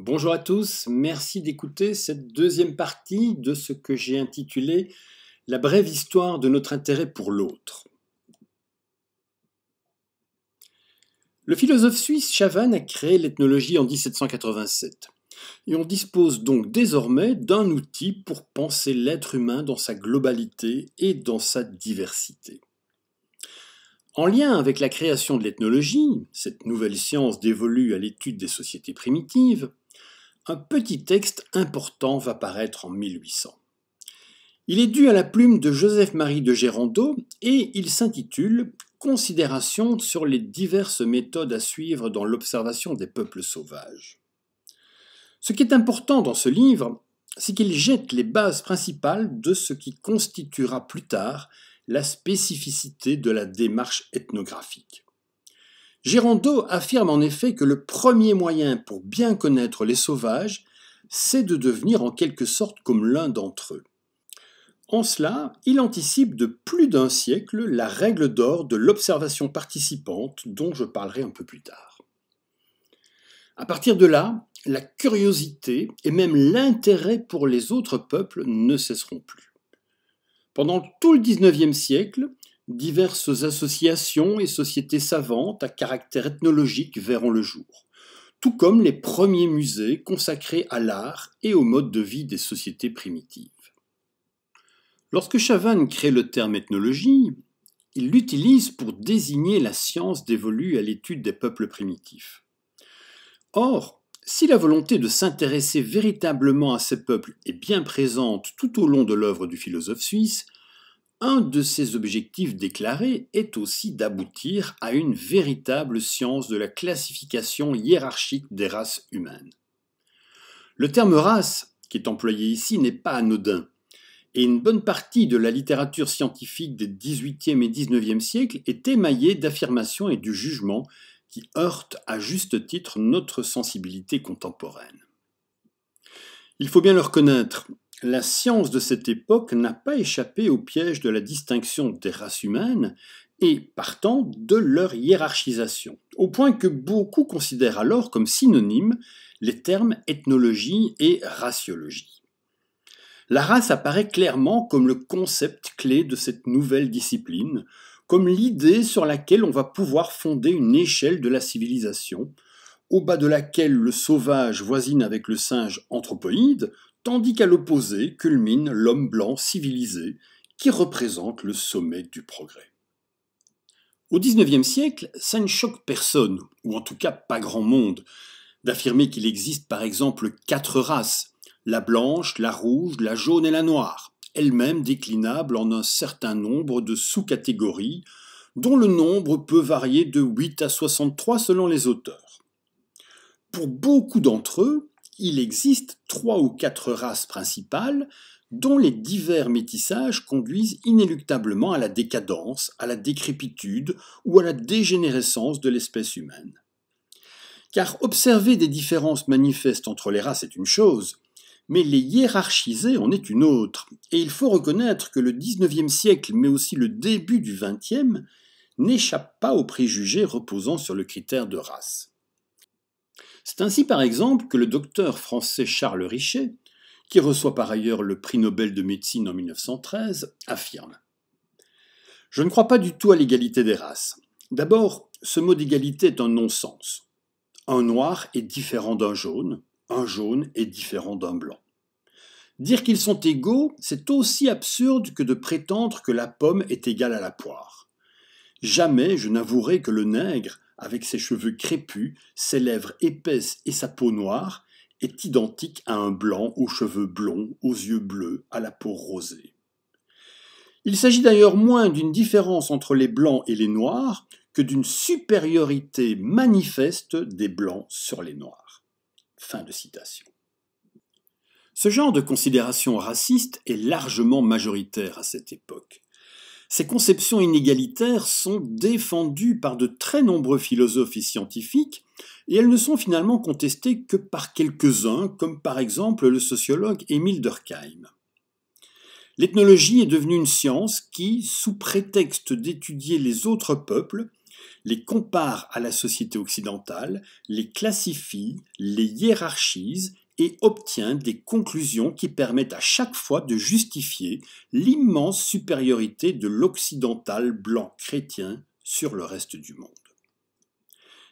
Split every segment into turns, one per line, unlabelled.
Bonjour à tous, merci d'écouter cette deuxième partie de ce que j'ai intitulé La brève histoire de notre intérêt pour l'autre. Le philosophe suisse Chavannes a créé l'ethnologie en 1787. Et on dispose donc désormais d'un outil pour penser l'être humain dans sa globalité et dans sa diversité. En lien avec la création de l'ethnologie, cette nouvelle science dévolue à l'étude des sociétés primitives, un petit texte important va paraître en 1800. Il est dû à la plume de Joseph-Marie de Gérondeau et il s'intitule Considérations sur les diverses méthodes à suivre dans l'observation des peuples sauvages. Ce qui est important dans ce livre, c'est qu'il jette les bases principales de ce qui constituera plus tard la spécificité de la démarche ethnographique. Girondeau affirme en effet que le premier moyen pour bien connaître les sauvages, c'est de devenir en quelque sorte comme l'un d'entre eux. En cela, il anticipe de plus d'un siècle la règle d'or de l'observation participante dont je parlerai un peu plus tard. À partir de là, la curiosité et même l'intérêt pour les autres peuples ne cesseront plus. Pendant tout le XIXe siècle, diverses associations et sociétés savantes à caractère ethnologique verront le jour, tout comme les premiers musées consacrés à l'art et au mode de vie des sociétés primitives. Lorsque Chavannes crée le terme ethnologie, il l'utilise pour désigner la science dévolue à l'étude des peuples primitifs. Or, si la volonté de s'intéresser véritablement à ces peuples est bien présente tout au long de l'œuvre du philosophe suisse, un de ses objectifs déclarés est aussi d'aboutir à une véritable science de la classification hiérarchique des races humaines. Le terme race, qui est employé ici, n'est pas anodin, et une bonne partie de la littérature scientifique des 18e et 19e siècles est émaillée d'affirmations et du jugement qui heurtent à juste titre notre sensibilité contemporaine. Il faut bien le reconnaître, la science de cette époque n'a pas échappé au piège de la distinction des races humaines et partant de leur hiérarchisation, au point que beaucoup considèrent alors comme synonymes les termes ethnologie et raciologie. La race apparaît clairement comme le concept clé de cette nouvelle discipline, comme l'idée sur laquelle on va pouvoir fonder une échelle de la civilisation, au bas de laquelle le sauvage voisine avec le singe anthropoïde, tandis qu'à l'opposé culmine l'homme blanc civilisé qui représente le sommet du progrès. Au XIXe siècle, ça ne choque personne, ou en tout cas pas grand monde, d'affirmer qu'il existe par exemple quatre races, la blanche, la rouge, la jaune et la noire, elles-mêmes déclinables en un certain nombre de sous-catégories, dont le nombre peut varier de 8 à 63 selon les auteurs. Pour beaucoup d'entre eux, il existe trois ou quatre races principales dont les divers métissages conduisent inéluctablement à la décadence, à la décrépitude ou à la dégénérescence de l'espèce humaine. Car observer des différences manifestes entre les races est une chose, mais les hiérarchiser en est une autre, et il faut reconnaître que le XIXe siècle, mais aussi le début du XXe, n'échappe pas aux préjugés reposant sur le critère de race. C'est ainsi par exemple que le docteur français Charles Richet, qui reçoit par ailleurs le prix Nobel de médecine en 1913, affirme Je ne crois pas du tout à l'égalité des races. D'abord, ce mot d'égalité est un non-sens. Un noir est différent d'un jaune, un jaune est différent d'un blanc. Dire qu'ils sont égaux, c'est aussi absurde que de prétendre que la pomme est égale à la poire. Jamais je n'avouerai que le nègre avec ses cheveux crépus, ses lèvres épaisses et sa peau noire, est identique à un blanc aux cheveux blonds, aux yeux bleus, à la peau rosée. Il s'agit d'ailleurs moins d'une différence entre les blancs et les noirs que d'une supériorité manifeste des blancs sur les noirs. Fin de citation. Ce genre de considération raciste est largement majoritaire à cette époque. Ces conceptions inégalitaires sont défendues par de très nombreux philosophes et scientifiques, et elles ne sont finalement contestées que par quelques-uns, comme par exemple le sociologue Émile Durkheim. L'ethnologie est devenue une science qui, sous prétexte d'étudier les autres peuples, les compare à la société occidentale, les classifie, les hiérarchise et obtient des conclusions qui permettent à chaque fois de justifier l'immense supériorité de l'occidental blanc chrétien sur le reste du monde.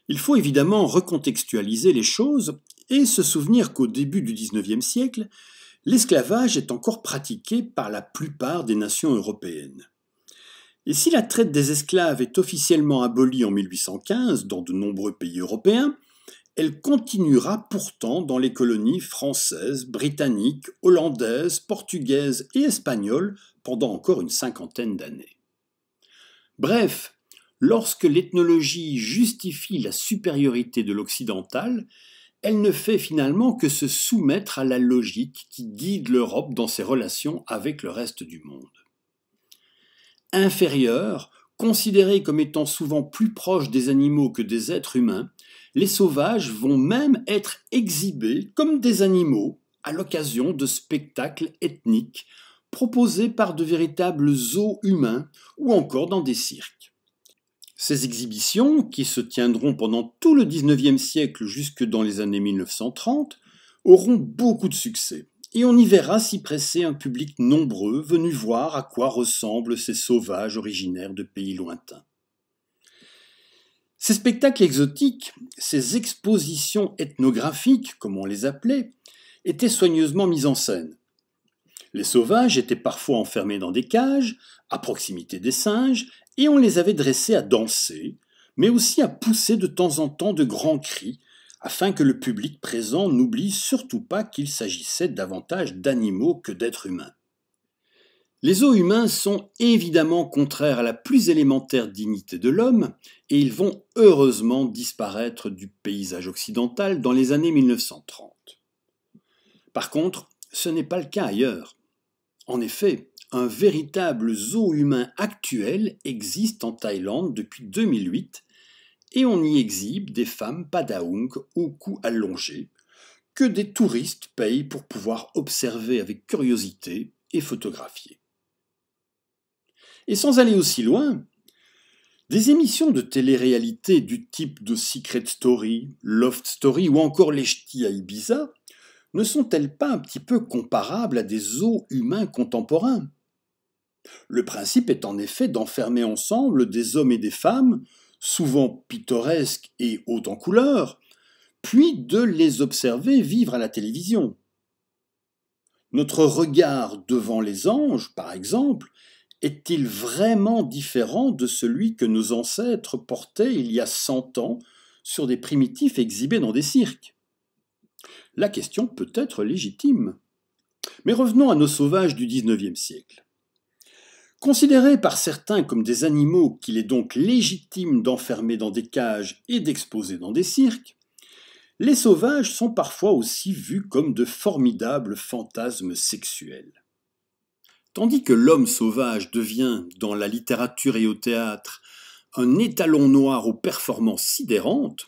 Il faut évidemment recontextualiser les choses et se souvenir qu'au début du XIXe siècle, l'esclavage est encore pratiqué par la plupart des nations européennes. Et si la traite des esclaves est officiellement abolie en 1815 dans de nombreux pays européens, elle continuera pourtant dans les colonies françaises, britanniques, hollandaises, portugaises et espagnoles pendant encore une cinquantaine d'années. Bref, lorsque l'ethnologie justifie la supériorité de l'occidental, elle ne fait finalement que se soumettre à la logique qui guide l'Europe dans ses relations avec le reste du monde. Inférieure, considérée comme étant souvent plus proche des animaux que des êtres humains, les sauvages vont même être exhibés comme des animaux à l'occasion de spectacles ethniques proposés par de véritables zoos humains ou encore dans des cirques. Ces exhibitions, qui se tiendront pendant tout le XIXe siècle jusque dans les années 1930, auront beaucoup de succès, et on y verra s'y presser un public nombreux venu voir à quoi ressemblent ces sauvages originaires de pays lointains. Ces spectacles exotiques, ces expositions ethnographiques, comme on les appelait, étaient soigneusement mises en scène. Les sauvages étaient parfois enfermés dans des cages, à proximité des singes, et on les avait dressés à danser, mais aussi à pousser de temps en temps de grands cris, afin que le public présent n'oublie surtout pas qu'il s'agissait davantage d'animaux que d'êtres humains. Les os humains sont évidemment contraires à la plus élémentaire dignité de l'homme et ils vont heureusement disparaître du paysage occidental dans les années 1930. Par contre, ce n'est pas le cas ailleurs. En effet, un véritable zoo humain actuel existe en Thaïlande depuis 2008 et on y exhibe des femmes padaung au cou allongé que des touristes payent pour pouvoir observer avec curiosité et photographier. Et sans aller aussi loin, des émissions de télé-réalité du type de Secret Story, Loft Story ou encore Les Ch'tis à Ibiza ne sont-elles pas un petit peu comparables à des zoos humains contemporains Le principe est en effet d'enfermer ensemble des hommes et des femmes, souvent pittoresques et hautes en couleur, puis de les observer vivre à la télévision. Notre regard devant les anges, par exemple, est-il vraiment différent de celui que nos ancêtres portaient il y a cent ans sur des primitifs exhibés dans des cirques La question peut être légitime. Mais revenons à nos sauvages du XIXe siècle. Considérés par certains comme des animaux qu'il est donc légitime d'enfermer dans des cages et d'exposer dans des cirques, les sauvages sont parfois aussi vus comme de formidables fantasmes sexuels. Tandis que l'homme sauvage devient, dans la littérature et au théâtre, un étalon noir aux performances sidérantes,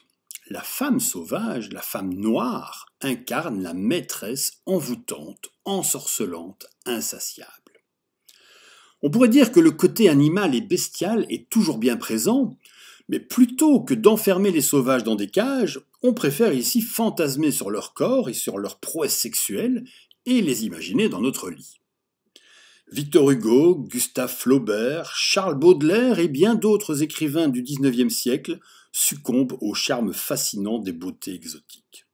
la femme sauvage, la femme noire, incarne la maîtresse envoûtante, ensorcelante, insatiable. On pourrait dire que le côté animal et bestial est toujours bien présent, mais plutôt que d'enfermer les sauvages dans des cages, on préfère ici fantasmer sur leur corps et sur leurs prouesses sexuelles et les imaginer dans notre lit. Victor Hugo, Gustave Flaubert, Charles Baudelaire et bien d'autres écrivains du XIXe siècle succombent au charme fascinant des beautés exotiques.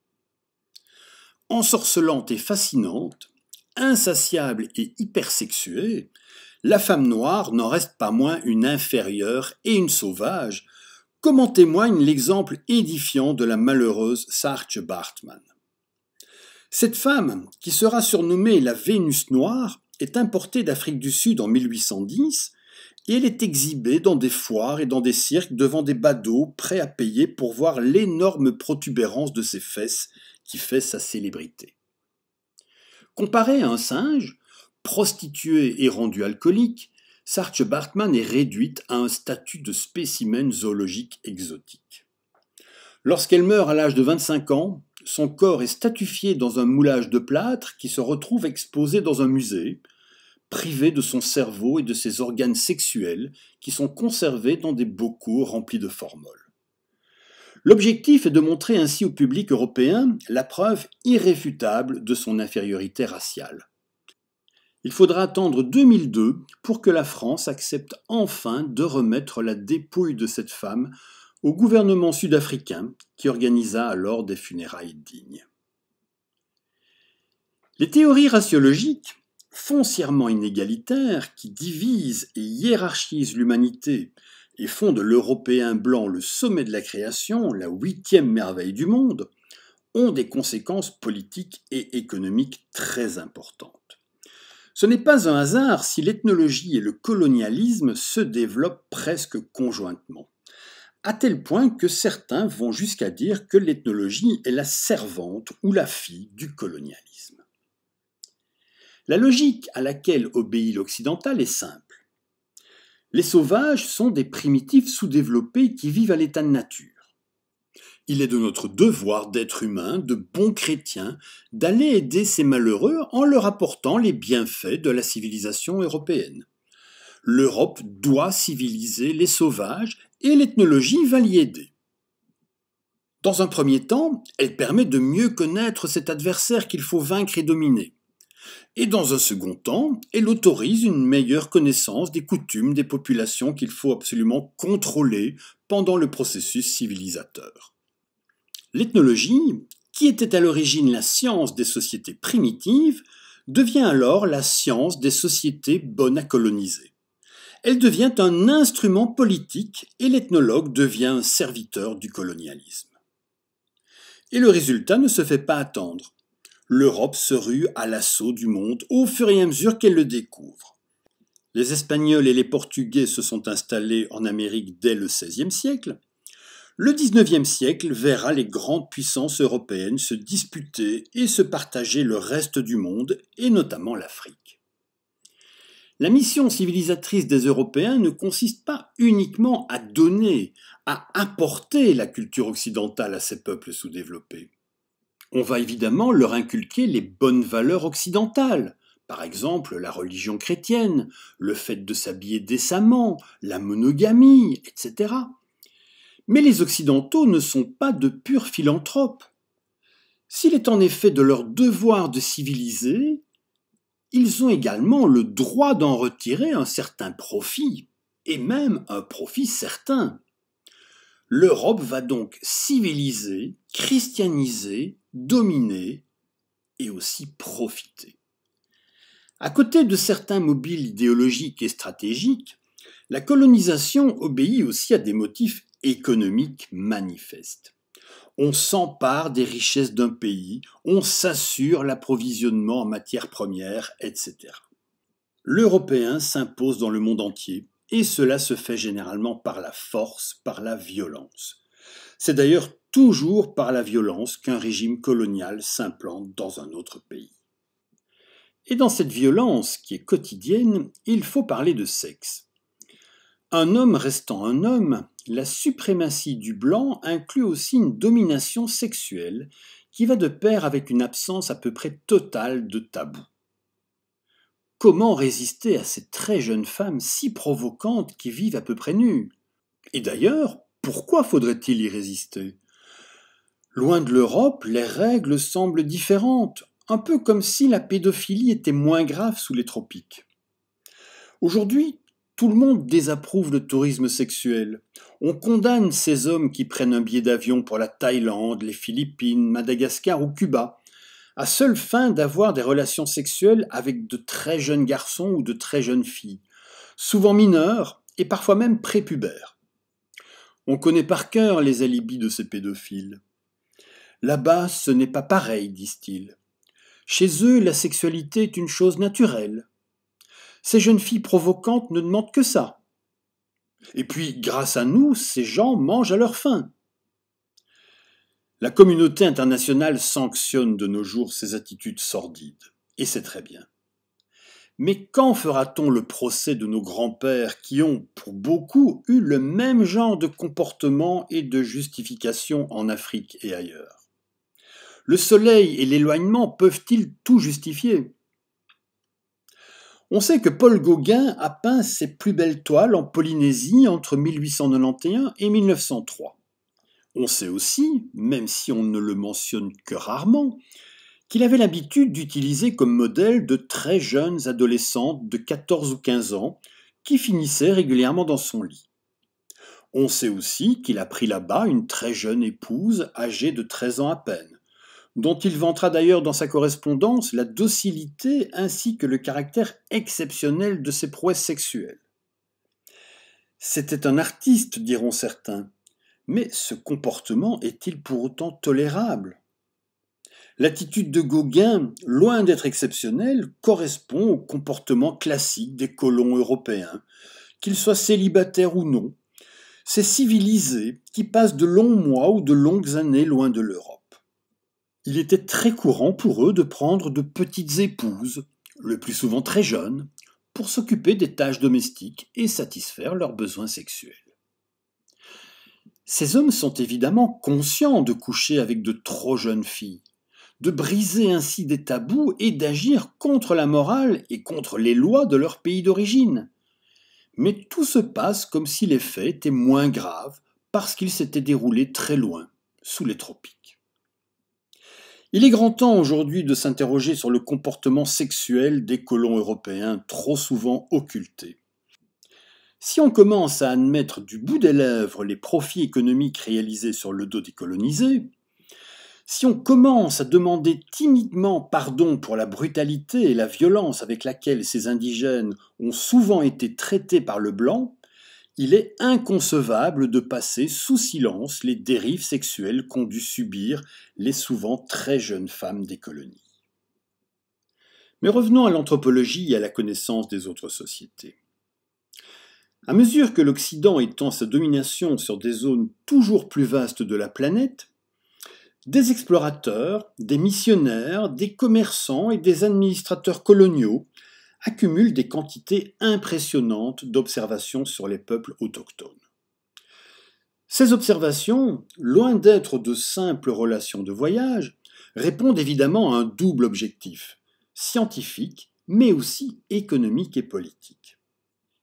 Ensorcelante et fascinante, insatiable et hypersexuée, la femme noire n'en reste pas moins une inférieure et une sauvage, comme en témoigne l'exemple édifiant de la malheureuse Sarge Bartman. Cette femme, qui sera surnommée la Vénus noire, est importée d'Afrique du Sud en 1810 et elle est exhibée dans des foires et dans des cirques devant des badauds prêts à payer pour voir l'énorme protubérance de ses fesses qui fait sa célébrité. Comparée à un singe, prostituée et rendue alcoolique, Sarche Bartman est réduite à un statut de spécimen zoologique exotique. Lorsqu'elle meurt à l'âge de 25 ans, son corps est statufié dans un moulage de plâtre qui se retrouve exposé dans un musée, privé de son cerveau et de ses organes sexuels qui sont conservés dans des bocaux remplis de formol. L'objectif est de montrer ainsi au public européen la preuve irréfutable de son infériorité raciale. Il faudra attendre 2002 pour que la France accepte enfin de remettre la dépouille de cette femme au gouvernement sud-africain qui organisa alors des funérailles dignes. Les théories raciologiques, foncièrement inégalitaires, qui divisent et hiérarchisent l'humanité et font de l'Européen blanc le sommet de la création, la huitième merveille du monde, ont des conséquences politiques et économiques très importantes. Ce n'est pas un hasard si l'ethnologie et le colonialisme se développent presque conjointement à tel point que certains vont jusqu'à dire que l'ethnologie est la servante ou la fille du colonialisme. La logique à laquelle obéit l'occidental est simple. Les sauvages sont des primitifs sous-développés qui vivent à l'état de nature. Il est de notre devoir d'être humains, de bons chrétiens, d'aller aider ces malheureux en leur apportant les bienfaits de la civilisation européenne. L'Europe doit civiliser les sauvages et l'ethnologie va l'y aider. Dans un premier temps, elle permet de mieux connaître cet adversaire qu'il faut vaincre et dominer. Et dans un second temps, elle autorise une meilleure connaissance des coutumes des populations qu'il faut absolument contrôler pendant le processus civilisateur. L'ethnologie, qui était à l'origine la science des sociétés primitives, devient alors la science des sociétés bonnes à coloniser elle devient un instrument politique et l'ethnologue devient serviteur du colonialisme. Et le résultat ne se fait pas attendre. L'Europe se rue à l'assaut du monde au fur et à mesure qu'elle le découvre. Les Espagnols et les Portugais se sont installés en Amérique dès le XVIe siècle. Le XIXe siècle verra les grandes puissances européennes se disputer et se partager le reste du monde, et notamment l'Afrique. La mission civilisatrice des Européens ne consiste pas uniquement à donner, à apporter la culture occidentale à ces peuples sous-développés. On va évidemment leur inculquer les bonnes valeurs occidentales, par exemple la religion chrétienne, le fait de s'habiller décemment, la monogamie, etc. Mais les Occidentaux ne sont pas de purs philanthropes. S'il est en effet de leur devoir de civiliser, ils ont également le droit d'en retirer un certain profit, et même un profit certain. L'Europe va donc civiliser, christianiser, dominer et aussi profiter. À côté de certains mobiles idéologiques et stratégiques, la colonisation obéit aussi à des motifs économiques manifestes on s'empare des richesses d'un pays, on s'assure l'approvisionnement en matières premières, etc. L'Européen s'impose dans le monde entier, et cela se fait généralement par la force, par la violence. C'est d'ailleurs toujours par la violence qu'un régime colonial s'implante dans un autre pays. Et dans cette violence qui est quotidienne, il faut parler de sexe. Un homme restant un homme, la suprématie du blanc inclut aussi une domination sexuelle qui va de pair avec une absence à peu près totale de tabou. Comment résister à ces très jeunes femmes si provocantes qui vivent à peu près nues Et d'ailleurs, pourquoi faudrait-il y résister Loin de l'Europe, les règles semblent différentes, un peu comme si la pédophilie était moins grave sous les tropiques. Aujourd'hui, tout le monde désapprouve le tourisme sexuel. On condamne ces hommes qui prennent un billet d'avion pour la Thaïlande, les Philippines, Madagascar ou Cuba, à seule fin d'avoir des relations sexuelles avec de très jeunes garçons ou de très jeunes filles, souvent mineurs et parfois même prépubères. On connaît par cœur les alibis de ces pédophiles. Là-bas, ce n'est pas pareil, disent-ils. Chez eux, la sexualité est une chose naturelle. Ces jeunes filles provocantes ne demandent que ça. Et puis, grâce à nous, ces gens mangent à leur faim. La communauté internationale sanctionne de nos jours ces attitudes sordides, et c'est très bien. Mais quand fera-t-on le procès de nos grands-pères qui ont, pour beaucoup, eu le même genre de comportement et de justification en Afrique et ailleurs Le soleil et l'éloignement peuvent-ils tout justifier on sait que Paul Gauguin a peint ses plus belles toiles en Polynésie entre 1891 et 1903. On sait aussi, même si on ne le mentionne que rarement, qu'il avait l'habitude d'utiliser comme modèle de très jeunes adolescentes de 14 ou 15 ans qui finissaient régulièrement dans son lit. On sait aussi qu'il a pris là-bas une très jeune épouse âgée de 13 ans à peine dont il vantera d'ailleurs dans sa correspondance la docilité ainsi que le caractère exceptionnel de ses prouesses sexuelles. C'était un artiste, diront certains, mais ce comportement est-il pour autant tolérable L'attitude de Gauguin, loin d'être exceptionnelle, correspond au comportement classique des colons européens, qu'ils soient célibataires ou non. Ces civilisés qui passent de longs mois ou de longues années loin de l'Europe. Il était très courant pour eux de prendre de petites épouses, le plus souvent très jeunes, pour s'occuper des tâches domestiques et satisfaire leurs besoins sexuels. Ces hommes sont évidemment conscients de coucher avec de trop jeunes filles, de briser ainsi des tabous et d'agir contre la morale et contre les lois de leur pays d'origine. Mais tout se passe comme si les faits étaient moins graves parce qu'ils s'étaient déroulés très loin, sous les tropiques. Il est grand temps aujourd'hui de s'interroger sur le comportement sexuel des colons européens trop souvent occultés. Si on commence à admettre du bout des lèvres les profits économiques réalisés sur le dos des colonisés, si on commence à demander timidement pardon pour la brutalité et la violence avec laquelle ces indigènes ont souvent été traités par le blanc, il est inconcevable de passer sous silence les dérives sexuelles qu'ont dû subir les souvent très jeunes femmes des colonies. Mais revenons à l'anthropologie et à la connaissance des autres sociétés. À mesure que l'Occident étend sa domination sur des zones toujours plus vastes de la planète, des explorateurs, des missionnaires, des commerçants et des administrateurs coloniaux accumule des quantités impressionnantes d'observations sur les peuples autochtones. Ces observations, loin d'être de simples relations de voyage, répondent évidemment à un double objectif, scientifique, mais aussi économique et politique.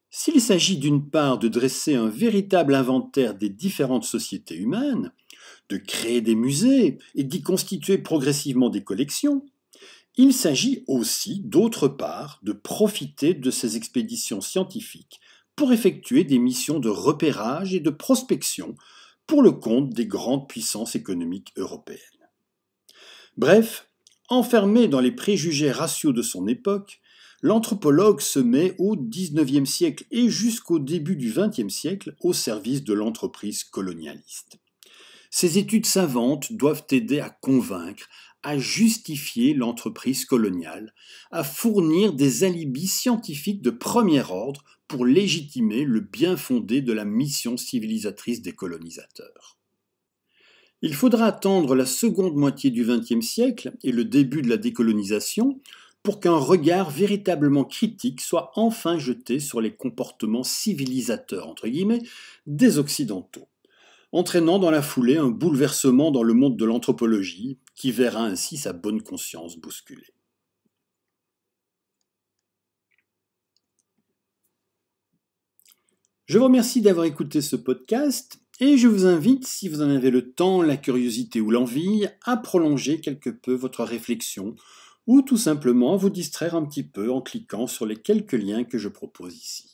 S'il s'agit d'une part de dresser un véritable inventaire des différentes sociétés humaines, de créer des musées et d'y constituer progressivement des collections, il s'agit aussi, d'autre part, de profiter de ces expéditions scientifiques pour effectuer des missions de repérage et de prospection pour le compte des grandes puissances économiques européennes. Bref, enfermé dans les préjugés raciaux de son époque, l'anthropologue se met au XIXe siècle et jusqu'au début du XXe siècle au service de l'entreprise colonialiste. Ses études savantes doivent aider à convaincre, à justifier l'entreprise coloniale, à fournir des alibis scientifiques de premier ordre pour légitimer le bien fondé de la mission civilisatrice des colonisateurs. Il faudra attendre la seconde moitié du XXe siècle et le début de la décolonisation pour qu'un regard véritablement critique soit enfin jeté sur les comportements civilisateurs entre guillemets des occidentaux, entraînant dans la foulée un bouleversement dans le monde de l'anthropologie qui verra ainsi sa bonne conscience bousculée. Je vous remercie d'avoir écouté ce podcast et je vous invite, si vous en avez le temps, la curiosité ou l'envie, à prolonger quelque peu votre réflexion ou tout simplement vous distraire un petit peu en cliquant sur les quelques liens que je propose ici.